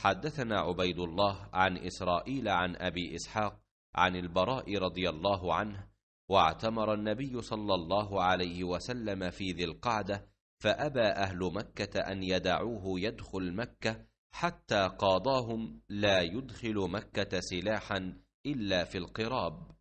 حدثنا عبيد الله عن إسرائيل عن أبي إسحاق عن البراء رضي الله عنه واعتمر النبي صلى الله عليه وسلم في ذي القعدة فأبى أهل مكة أن يدعوه يدخل مكة حتى قاضاهم لا يدخل مكة سلاحا إلا في القراب